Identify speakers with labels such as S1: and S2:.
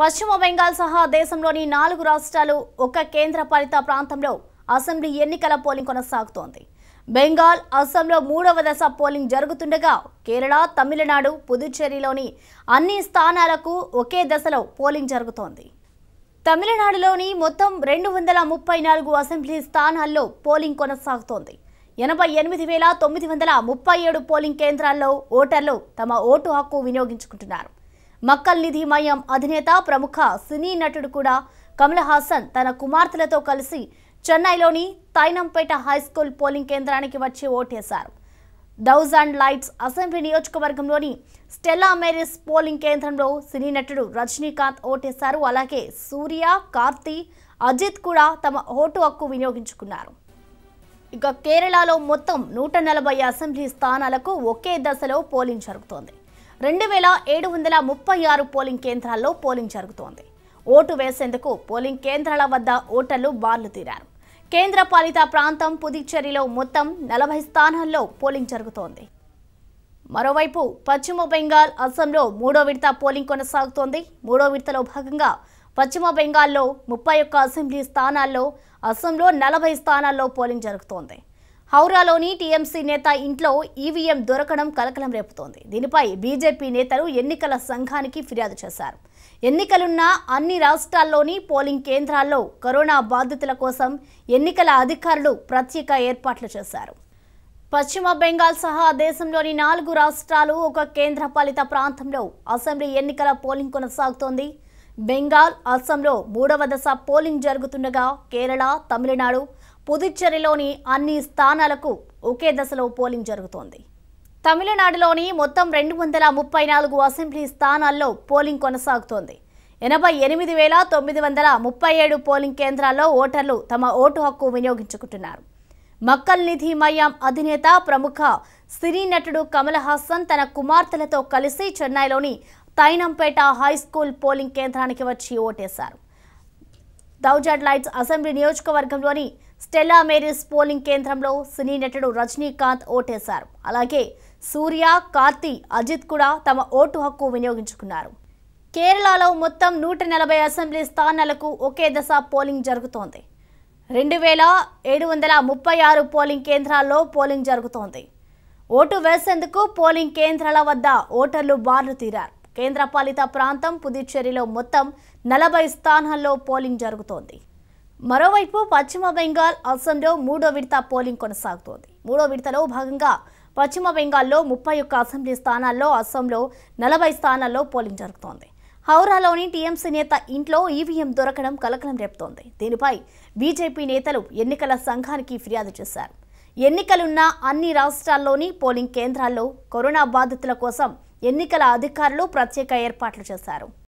S1: పశ్చిమ బెంగాల్ సహా దేశంలోని నాలుగు రాష్ట్రాలు ఒక కేంద్ర పాలిత ప్రాంతంలో అసెంబ్లీ ఎన్నికల పోలింగ్ కొనసాగుతోంది బెంగాల్ అస్సాంలో మూడవ దశ పోలింగ్ జరుగుతుండగా కేరళ తమిళనాడు పుదుచ్చేరిలోని అన్ని స్థానాలకు ఒకే దశలో పోలింగ్ జరుగుతోంది తమిళనాడులోని మొత్తం రెండు వందల ముప్పై నాలుగు అసెంబ్లీ స్థానాల్లో పోలింగ్ కొనసాగుతోంది ఎనభై ఎనిమిది వేల తొమ్మిది వందల ముప్పై ఏడు పోలింగ్ కేంద్రాల్లో ఓటర్లు తమ ఓటు హక్కు వినియోగించుకుంటున్నారు మక్కల్ నిధి మయం అధినేత ప్రముఖ సినీ నటుడు కూడా కమల్ హాసన్ తన కుమార్తెలతో కలిసి చెన్నైలోని తైనంపేట హైస్కూల్ పోలింగ్ కేంద్రానికి వచ్చి ఓటేశారు డౌజ్ అండ్ లైట్స్ అసెంబ్లీ నియోజకవర్గంలోని స్టెల్లా మేరీస్ పోలింగ్ కేంద్రంలో సినీ నటుడు రజనీకాంత్ ఓటేశారు అలాగే సూర్య కార్తీ అజిత్ కూడా తమ ఓటు హక్కు వినియోగించుకున్నారు ఇక కేరళలో మొత్తం నూట నలభై అసెంబ్లీ స్థానాలకు ఒకే దశలో పోలింగ్ జరుగుతోంది రెండు వేల ఏడు వందల ముప్పై ఆరు పోలింగ్ కేంద్రాల్లో పోలింగ్ జరుగుతోంది ఓటు వేసేందుకు పోలింగ్ కేంద్రాల వద్ద ఓటర్లు బార్లు తీరారు కేంద్ర పాలిత ప్రాంతం పుదుచ్చేరిలో మొత్తం నలభై స్థానాల్లో పోలింగ్ జరుగుతోంది మరోవైపు పశ్చిమ బెంగాల్ అస్సాంలో మూడో విడత పోలింగ్ కొనసాగుతోంది మూడో విడతలో భాగంగా పశ్చిమ బెంగాల్లో ముప్పై ఒక్క అసెంబ్లీ స్థానాల్లో అస్సాంలో నలభై స్థానాల్లో పోలింగ్ జరుగుతోంది హౌరాలోని టీఎంసీ నేత ఇంట్లో ఈవీఎం దొరకడం కలకలం రేపుతోంది దీనిపై బీజేపీ నేతలు ఎన్నికల సంఘానికి ఫిర్యాదు చేశారు ఎన్నికలున్న అన్ని రాష్ట్రాల్లోని పోలింగ్ కేంద్రాల్లో కరోనా బాధితుల కోసం ఎన్నికల అధికారులు ప్రత్యేక ఏర్పాట్లు చేశారు పశ్చిమ బెంగాల్ సహా దేశంలోని నాలుగు రాష్ట్రాలు ఒక కేంద్రపాలిత ప్రాంతంలో అసెంబ్లీ ఎన్నికల పోలింగ్ కొనసాగుతోంది బెంగాల్ అస్సాంలో మూడవ దశ పోలింగ్ జరుగుతుండగా కేరళ తమిళనాడు పుదుచ్చేరిలోని అన్ని స్థానాలకు ఒకే దశలో పోలింగ్ జరుగుతోంది తమిళనాడులోని మొత్తం రెండు వందల ముప్పై నాలుగు అసెంబ్లీ స్థానాల్లో పోలింగ్ కొనసాగుతోంది ఎనభై ఎనిమిది వేల తొమ్మిది వందల ముప్పై ఏడు పోలింగ్ కేంద్రాల్లో ఓటర్లు తమ ఓటు హక్కు వినియోగించుకుంటున్నారు మక్కల్ నిధి మయ్యాం అధినేత ప్రముఖ సినీ నటుడు కమల్ హాసన్ తన కుమార్తెలతో కలిసి చెన్నైలోని తైనంపేట హై స్కూల్ పోలింగ్ కేంద్రానికి వచ్చి ఓటేశారు దౌజాడ్ లైట్స్ అసెంబ్లీ నియోజకవర్గంలోని స్టెల్లా మేరీస్ పోలింగ్ కేంద్రంలో సినీ నటుడు రజనీకాంత్ ఓటేశారు అలాగే సూర్య కార్తి అజిత్ కూడా తమ ఓటు హక్కు వినియోగించుకున్నారు కేరళలో మొత్తం నూట నలభై అసెంబ్లీ స్థానాలకు ఒకే దశ పోలింగ్ జరుగుతోంది రెండు వేల ఏడు వందల ముప్పై ఆరు పోలింగ్ కేంద్రాల్లో పోలింగ్ జరుగుతోంది ఓటు వేసేందుకు పోలింగ్ కేంద్రాల వద్ద ఓటర్లు బార్లు తీరారు కేంద్రపాలిత ప్రాంతం పుదుచ్చేరిలో మొత్తం నలభై స్థానాల్లో పోలింగ్ జరుగుతోంది మరోవైపు పశ్చిమ బెంగాల్ అసెంబ్లీలో మూడో విడత పోలింగ్ కొనసాగుతోంది మూడో విడతలో భాగంగా పశ్చిమ బెంగాల్లో ముప్పై ఒక్క అసెంబ్లీ స్థానాల్లో అసోంలో నలభై స్థానాల్లో పోలింగ్ జరుగుతోంది హౌరాలోని టీఎంసీ నేత ఇంట్లో ఈవీఎం దొరకడం కలకలం రేపుతోంది దీనిపై బీజేపీ నేతలు ఎన్నికల సంఘానికి ఫిర్యాదు చేశారు ఎన్నికలున్న అన్ని రాష్ట్రాల్లోని పోలింగ్ కేంద్రాల్లో కరోనా బాధితుల కోసం ఎన్నికల అధికారులు ప్రత్యేక ఏర్పాట్లు చేశారు